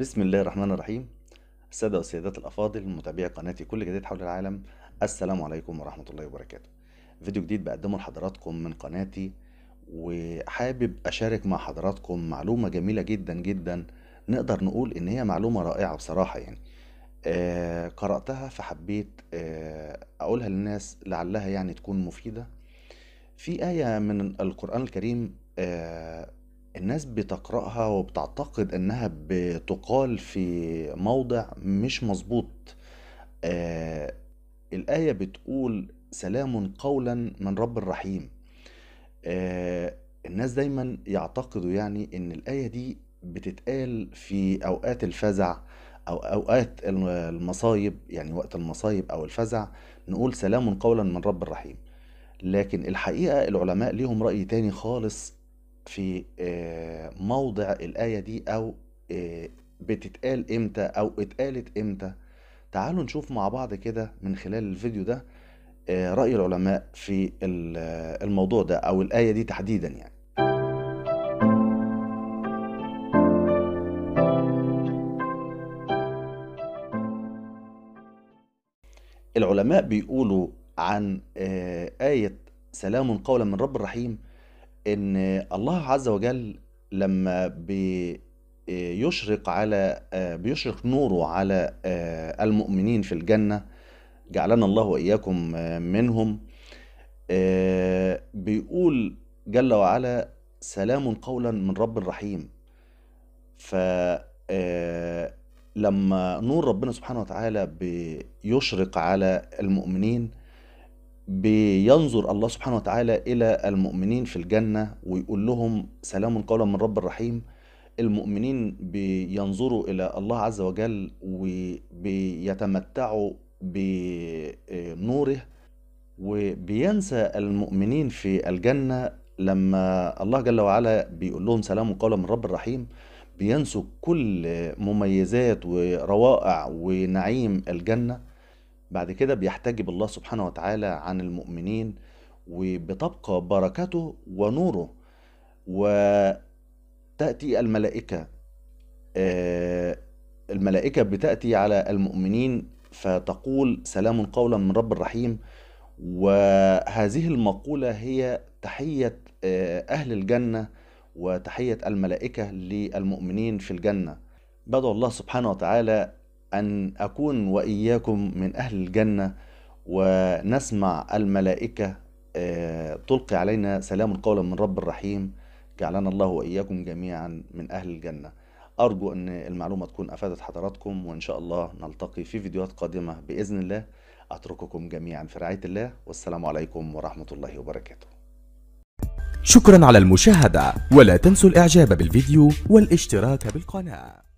بسم الله الرحمن الرحيم السادة والسيدات الأفاضل متابعي قناتي كل جديد حول العالم السلام عليكم ورحمة الله وبركاته فيديو جديد بقدمه لحضراتكم من قناتي وحابب أشارك مع حضراتكم معلومة جميلة جدا جدا نقدر نقول إن هي معلومة رائعة بصراحة يعني آه، قرأتها فحبيت آه، أقولها للناس لعلها يعني تكون مفيدة في آية من القرآن الكريم آه، الناس بتقرأها وبتعتقد إنها بتقال في موضع مش مظبوط آه الآية بتقول سلام قولا من رب رحيم آه الناس دايما يعتقدوا يعني إن الآية دي بتتقال في أوقات الفزع أو أوقات المصايب يعني وقت المصايب أو الفزع نقول سلام قولا من رب الرحيم لكن الحقيقة العلماء ليهم رأي تاني خالص في آه، موضع الآية دي أو آه، بتتقال إمتى أو اتقالت إمتى تعالوا نشوف مع بعض كده من خلال الفيديو ده آه، رأي العلماء في الموضوع ده أو الآية دي تحديدا يعني العلماء بيقولوا عن آية سلام قولا من رب رحيم إن الله عز وجل لما بيشرق آه، على آه، بيشرق نوره على آه، المؤمنين في الجنة جعلنا الله وإياكم منهم بيقول جل وعلا سلام قولا من رب رحيم ف لما نور ربنا سبحانه وتعالى بيشرق على المؤمنين بينظر الله سبحانه وتعالى إلى المؤمنين في الجنة ويقول لهم سلام قولا من رب رحيم المؤمنين بينظروا إلى الله عز وجل وبيتمتعوا بنوره وبينسى المؤمنين في الجنة لما الله جل وعلا بيقول لهم سلام قولا من رب رحيم بينسوا كل مميزات وروائع ونعيم الجنه بعد كده بيحتجب الله سبحانه وتعالى عن المؤمنين وبتبقى بركته ونوره وتأتي الملائكة آه، الملائكة بتأتي على المؤمنين فتقول سلام قولا من رب رحيم وهذه المقولة هي تحية آه، أهل الجنة وتحية الملائكة للمؤمنين في الجنة بدعو الله سبحانه وتعالى أن أكون وإياكم من أهل الجنة ونسمع الملائكة آه، تلقي علينا سلام قولا من رب الرحيم جعلنا الله وإياكم جميعا من أهل الجنة أرجو أن المعلومة تكون أفادت حضراتكم وإن شاء الله نلتقي في فيديوهات قادمة بإذن الله أترككم جميعا في رعاية الله والسلام عليكم ورحمة الله وبركاته شكرا على المشاهدة ولا تنسوا الإعجاب بالفيديو والاشتراك بالقناة